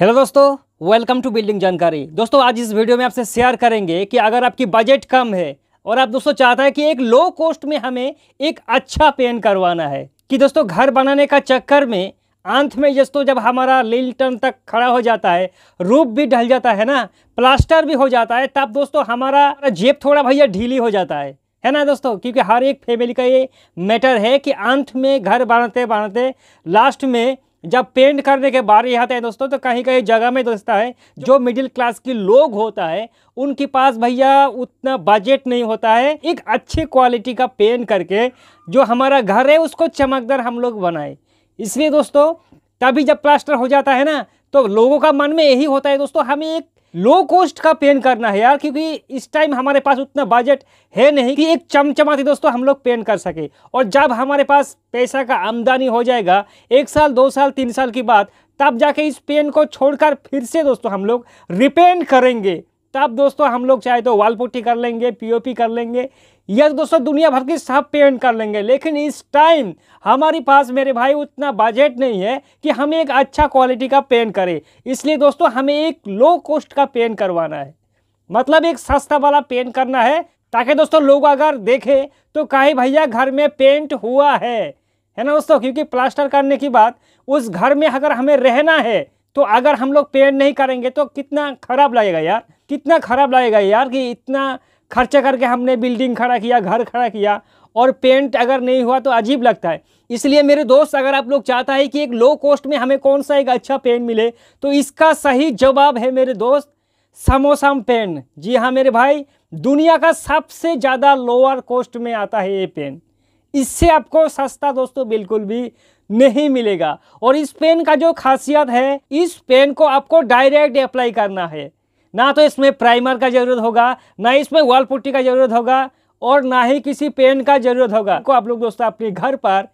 hello दोस्तों welcome to building जानकारी दोस्तों आज इस वीडियो में आपसे शेयर करेंगे कि अगर आपकी बजट कम है और आप दोस्तों चाहता है कि एक लो कॉस्ट में हमें एक अच्छा पेन करवाना है कि दोस्तों घर बनाने का चक्कर में अंत में दोस्तों जब हमारा टर्न तक खड़ा हो जाता है रूप भी ढल जाता है ना प्लास्टर भी हो जाता है तब दोस्तों हमारा जेब थोड़ा भैया ढीली हो जाता है है ना दोस्तों क्योंकि हर एक फैमिली का ये मैटर है कि अंत में घर बनाते बनाते लास्ट में जब पेंट करने के बारे आते हैं दोस्तों तो कहीं कहीं जगह में दोस्ता है जो मिडिल क्लास के लोग होता है उनके पास भैया उतना बजट नहीं होता है एक अच्छी क्वालिटी का पेंट करके जो हमारा घर है उसको चमकदार हम लोग बनाए इसलिए दोस्तों तभी जब प्लास्टर हो जाता है ना तो लोगों का मन में यही होता है दोस्तों हमें एक लो कॉस्ट का पेन करना है यार क्योंकि इस टाइम हमारे पास उतना बजट है नहीं कि एक चमचमाती दोस्तों हम लोग पेन कर सके और जब हमारे पास पैसा का आमदनी हो जाएगा एक साल दो साल तीन साल की बाद तब जाके इस पेन को छोड़कर फिर से दोस्तों हम लोग रिपेंट करेंगे तब दोस्तों हम लोग चाहे तो वाल पुट्टी कर लेंगे पीओपी कर लेंगे या तो दोस्तों दुनिया भर की सब पेंट कर लेंगे लेकिन इस टाइम हमारे पास मेरे भाई उतना बजट नहीं है कि हम एक अच्छा क्वालिटी का पेंट करें इसलिए दोस्तों हमें एक लो कॉस्ट का पेंट करवाना है मतलब एक सस्ता वाला पेंट करना है ताकि दोस्तों लोग अगर देखें तो कहे भैया घर में पेंट हुआ है है ना दोस्तों क्योंकि प्लास्टर करने की बात उस घर में अगर हमें रहना है तो अगर हम लोग पेंट नहीं करेंगे तो कितना खराब लगेगा यार कितना ख़राब लगेगा यार कि इतना खर्चा करके हमने बिल्डिंग खड़ा किया घर खड़ा किया और पेंट अगर नहीं हुआ तो अजीब लगता है इसलिए मेरे दोस्त अगर आप लोग चाहता है कि एक लो कॉस्ट में हमें कौन सा एक अच्छा पेन मिले तो इसका सही जवाब है मेरे दोस्त समोसम पेन जी हाँ मेरे भाई दुनिया का सबसे ज़्यादा लोअर कॉस्ट में आता है ये पेन इससे आपको सस्ता दोस्तों बिल्कुल भी नहीं मिलेगा और इस पेन का जो खासियत है इस पेन को आपको डायरेक्ट अप्लाई करना है ना तो इसमें प्राइमर का ज़रूरत होगा ना इसमें वॉल पुट्टी का ज़रूरत होगा और ना ही किसी पेन का ज़रूरत होगा को आप लोग दोस्तों अपने घर पर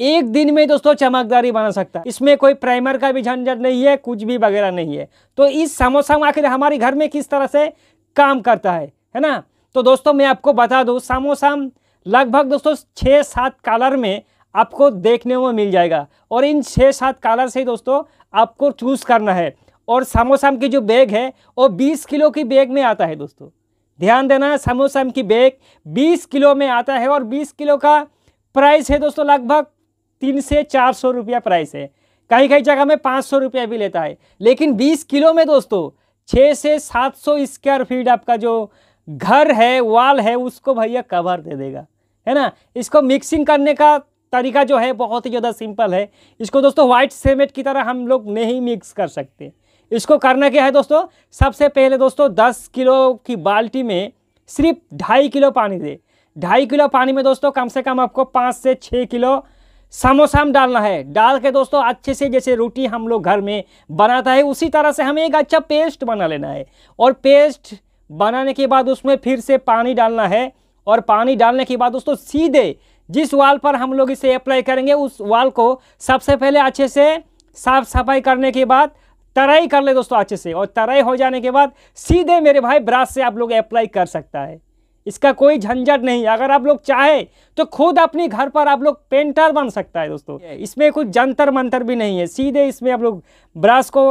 एक दिन में दोस्तों चमकदारी बना सकता है इसमें कोई प्राइमर का भी झंझट नहीं है कुछ भी वगैरह नहीं है तो इस सामोसम आखिर हमारे घर में किस तरह से काम करता है है ना तो दोस्तों मैं आपको बता दूँ सामोसाम लगभग दोस्तों छः सात कलर में आपको देखने में मिल जाएगा और इन छः सात कलर से दोस्तों आपको चूज़ करना है और सामोसाम की जो बैग है वो 20 किलो की बैग में आता है दोस्तों ध्यान देना सामोसाम की बैग 20 किलो में आता है और 20 किलो का प्राइस है दोस्तों लगभग तीन से चार सौ रुपया प्राइस है कहीं कहीं जगह में पाँच सौ रुपया भी लेता है लेकिन बीस किलो में दोस्तों छः से सात सौ स्क्वायर फीट आपका जो घर है वाल है उसको भैया कवर दे देगा है ना इसको मिक्सिंग करने का तरीका जो है बहुत ही ज़्यादा सिंपल है इसको दोस्तों वाइट सीमेंट की तरह हम लोग नहीं मिक्स कर सकते इसको करना क्या है दोस्तों सबसे पहले दोस्तों दस किलो की बाल्टी में सिर्फ ढाई किलो पानी दे ढाई किलो पानी में दोस्तों कम से कम आपको पाँच से छः किलो समोसा हम डालना है डाल के दोस्तों अच्छे से जैसे रोटी हम लोग घर में बनाता है उसी तरह से हमें एक अच्छा पेस्ट बना लेना है और पेस्ट बनाने के बाद उसमें फिर से पानी डालना है और पानी डालने के बाद दोस्तों सीधे जिस वाल पर हम लोग इसे अप्लाई करेंगे उस वाल को सबसे पहले अच्छे से साफ सफाई करने के बाद तराई कर ले दोस्तों अच्छे से और तराई हो जाने के बाद सीधे मेरे भाई ब्रास से आप लोग अप्लाई कर सकता है इसका कोई झंझट नहीं अगर आप लोग चाहे तो खुद अपने घर पर आप लोग पेंटर बन सकता है दोस्तों इसमें कुछ जंतर मंतर भी नहीं है सीधे इसमें आप लोग ब्रश को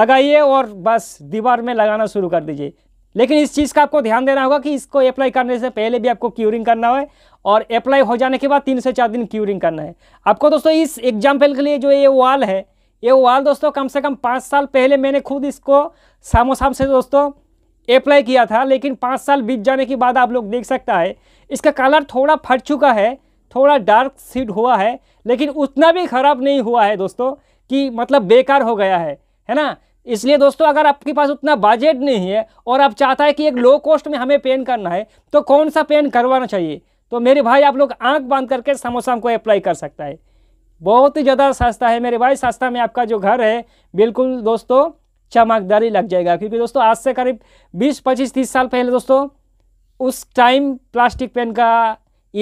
लगाइए और बस दीवार में लगाना शुरू कर दीजिए लेकिन इस चीज़ का आपको ध्यान देना होगा कि इसको अप्लाई करने से पहले भी आपको क्यूरिंग करना है और अप्लाई हो जाने के बाद तीन से चार दिन क्यूरिंग करना है आपको दोस्तों इस एग्जाम्पल के लिए जो ये वाल है ये वाल दोस्तों कम से कम पाँच साल पहले मैंने खुद इसको सामोसाम से दोस्तों अप्लाई किया था लेकिन पाँच साल बीत जाने के बाद आप लोग देख सकता है इसका कलर थोड़ा फट चुका है थोड़ा डार्क सीड हुआ है लेकिन उतना भी ख़राब नहीं हुआ है दोस्तों कि मतलब बेकार हो गया है है ना इसलिए दोस्तों अगर आपके पास उतना बजट नहीं है और आप चाहता है कि एक लो कॉस्ट में हमें पेन करना है तो कौन सा पेन करवाना चाहिए तो मेरे भाई आप लोग आँख बांध करके समोसा को अप्लाई कर सकता है बहुत ही ज़्यादा सस्ता है मेरे भाई सस्ता में आपका जो घर है बिल्कुल दोस्तों चमकदारी लग जाएगा क्योंकि दोस्तों आज से करीब 20 पच्चीस तीस साल पहले दोस्तों उस टाइम प्लास्टिक पेन का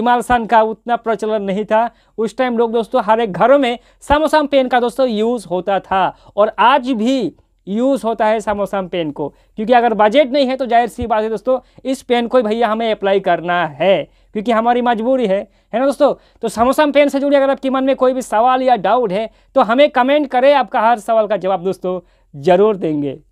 इमालसान का उतना प्रचलन नहीं था उस टाइम लोग दोस्तों हर एक घरों में सामोसाम पेन का दोस्तों यूज़ होता था और आज भी यूज़ होता है सामोसाम पेन को क्योंकि अगर बजट नहीं है तो जाहिर सी बात है दोस्तों इस पेन को भैया हमें अप्लाई करना है क्योंकि हमारी मजबूरी है है ना दोस्तों तो समोसम पेन से जुड़े अगर आपके मन में कोई भी सवाल या डाउट है तो हमें कमेंट करें आपका हर सवाल का जवाब दोस्तों ज़रूर देंगे